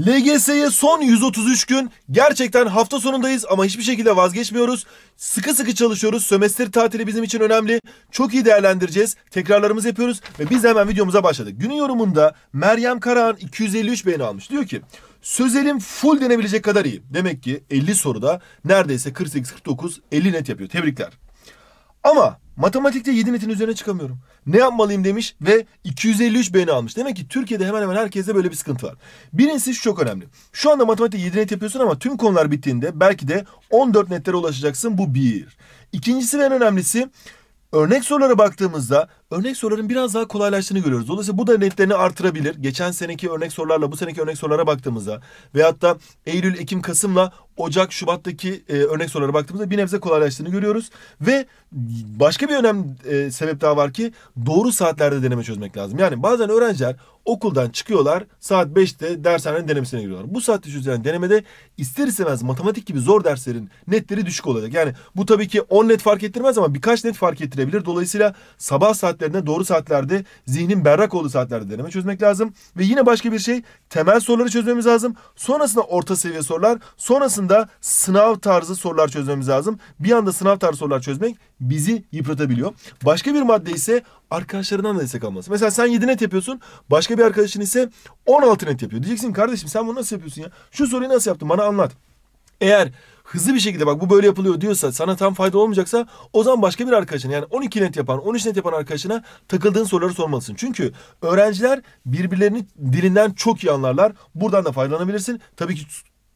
LGS'ye son 133 gün gerçekten hafta sonundayız ama hiçbir şekilde vazgeçmiyoruz. Sıkı sıkı çalışıyoruz. Sömestr tatili bizim için önemli. Çok iyi değerlendireceğiz. Tekrarlarımızı yapıyoruz ve biz hemen videomuza başladık. Günün yorumunda Meryem Karahan 253 beğeni almış. Diyor ki sözelim full denebilecek kadar iyi. Demek ki 50 soruda neredeyse 48-49 50 net yapıyor. Tebrikler. Ama matematikte 7 netin üzerine çıkamıyorum. Ne yapmalıyım demiş ve 253 beğeni almış. Demek ki Türkiye'de hemen hemen herkeste böyle bir sıkıntı var. Birincisi şu çok önemli. Şu anda matematikte 7 net yapıyorsun ama tüm konular bittiğinde belki de 14 netlere ulaşacaksın. Bu bir. İkincisi ve en önemlisi örnek sorulara baktığımızda örnek soruların biraz daha kolaylaştığını görüyoruz. Dolayısıyla bu da netlerini artırabilir. Geçen seneki örnek sorularla bu seneki örnek sorulara baktığımızda veyahut da Eylül, Ekim, Kasım'la Ocak, Şubat'taki e, örnek sorulara baktığımızda bir nebze kolaylaştığını görüyoruz. Ve başka bir önemli e, sebep daha var ki doğru saatlerde deneme çözmek lazım. Yani bazen öğrenciler okuldan çıkıyorlar saat 5'te dershanenin denemesine giriyorlar. Bu saatte çözülen denemede ister istemez matematik gibi zor derslerin netleri düşük olacak. Yani bu tabii ki 10 net fark ettirmez ama birkaç net fark ettirebilir. Dolayısıyla sabah saatleri saatlerinde doğru saatlerde zihnin berrak olduğu saatlerde deneme çözmek lazım. Ve yine başka bir şey temel soruları çözmemiz lazım. Sonrasında orta seviye sorular sonrasında sınav tarzı sorular çözmemiz lazım. Bir anda sınav tarzı sorular çözmek bizi yıpratabiliyor. Başka bir madde ise arkadaşlarından da destek alması. Mesela sen 7 net yapıyorsun. Başka bir arkadaşın ise 16 net yapıyor. Diyeceksin kardeşim sen bunu nasıl yapıyorsun ya? Şu soruyu nasıl yaptın bana anlat. Eğer hızlı bir şekilde bak bu böyle yapılıyor diyorsa sana tam fayda olmayacaksa o zaman başka bir arkadaşına yani 12 net yapan 13 net yapan arkadaşına takıldığın soruları sormalısın. Çünkü öğrenciler birbirlerini dilinden çok iyi anlarlar. Buradan da faydalanabilirsin. Tabii ki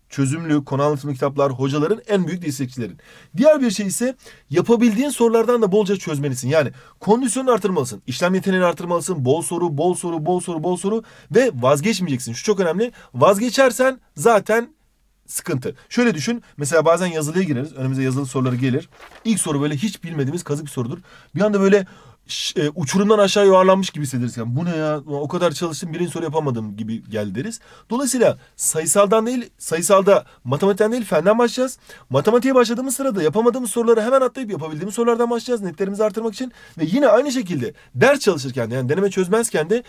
çözümlü, konu anlatımlı kitaplar hocaların en büyük destekçilerin. Diğer bir şey ise yapabildiğin sorulardan da bolca çözmelisin. Yani kondisyonunu artırmalısın, işlem yeteneğini artırmalısın, bol soru, bol soru, bol soru, bol soru ve vazgeçmeyeceksin. Şu çok önemli. Vazgeçersen zaten sıkıntı. Şöyle düşün. Mesela bazen yazılıya gireriz. Önümüze yazılı soruları gelir. İlk soru böyle hiç bilmediğimiz kazık bir sorudur. Bir anda böyle e, uçurumdan aşağı yuvarlanmış gibi hissederiz. Yani bu ne ya o kadar çalıştım birinci soru yapamadım gibi gel deriz. Dolayısıyla sayısaldan değil sayısalda matematikten değil fenden başlayacağız. Matematiğe başladığımız sırada yapamadığımız soruları hemen atlayıp yapabildiğimiz sorulardan başlayacağız netlerimizi artırmak için. Ve yine aynı şekilde ders çalışırken yani deneme çözmezken de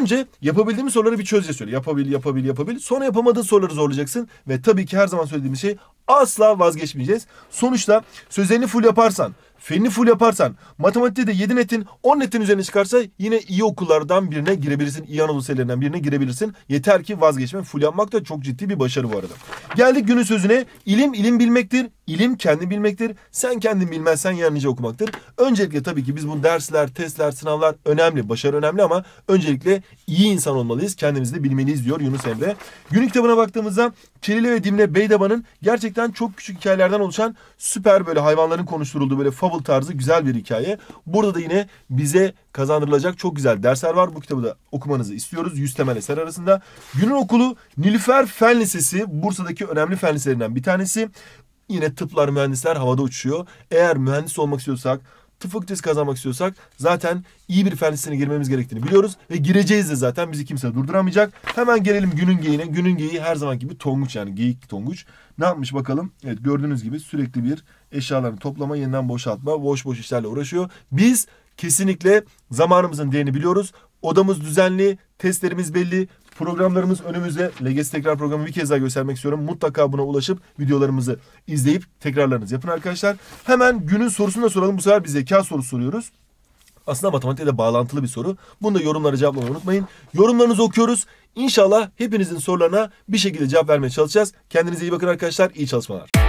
önce yapabildiğimiz soruları bir çözeceğiz şöyle. Yapabil yapabil yapabil. Sonra yapamadığın soruları zorlayacaksın ve tabii ki her zaman söylediğimiz şey asla vazgeçmeyeceğiz. Sonuçta sözlerini full yaparsan, Fenini full yaparsan, matematikte de 7 netin 10 netin üzerine çıkarsa yine iyi okullardan birine girebilirsin. İyi Anadolu liselerinden birine girebilirsin. Yeter ki vazgeçme. Full yapmak da çok ciddi bir başarı bu arada. Geldik günün sözüne. İlim ilim bilmektir. İlim kendi bilmektir. Sen kendin bilmezsen yalnızca okumaktır. Öncelikle tabii ki biz bu dersler, testler, sınavlar önemli. Başarı önemli ama öncelikle iyi insan olmalıyız. Kendimizi de bilmeliyiz diyor Yunus Emre. Günlük kitabına baktığımızda Çelile ve Dimle Beydaba'nın gerçekten çok küçük hikayelerden oluşan süper böyle hayvanların konuşturulduğu böyle fable tarzı güzel bir hikaye. Burada da yine bize kazandırılacak çok güzel dersler var. Bu kitabı da okumanızı istiyoruz. 100 temel eser arasında. Günün okulu Nilüfer Fen Lisesi Bursa'daki önemli fen liselerinden bir tanesi yine tıplar, mühendisler havada uçuyor. Eğer mühendis olmak istiyorsak, tıp fakültesi kazanmak istiyorsak zaten iyi bir fen lisesine girmemiz gerektiğini biliyoruz. Ve gireceğiz de zaten bizi kimse durduramayacak. Hemen gelelim günün geyiğine. Günün geyiği her zaman gibi tonguç yani geyik tonguç. Ne yapmış bakalım? Evet gördüğünüz gibi sürekli bir eşyalarını toplama, yeniden boşaltma, boş boş işlerle uğraşıyor. Biz kesinlikle zamanımızın değerini biliyoruz. Odamız düzenli, testlerimiz belli, programlarımız önümüzde. LGS tekrar programı bir kez daha göstermek istiyorum. Mutlaka buna ulaşıp videolarımızı izleyip tekrarlarınızı yapın arkadaşlar. Hemen günün sorusunu da soralım. Bu sefer bir zeka sorusu soruyoruz. Aslında matematikle de bağlantılı bir soru. Bunu da yorumlara cevaplamayı unutmayın. Yorumlarınızı okuyoruz. İnşallah hepinizin sorularına bir şekilde cevap vermeye çalışacağız. Kendinize iyi bakın arkadaşlar. İyi çalışmalar.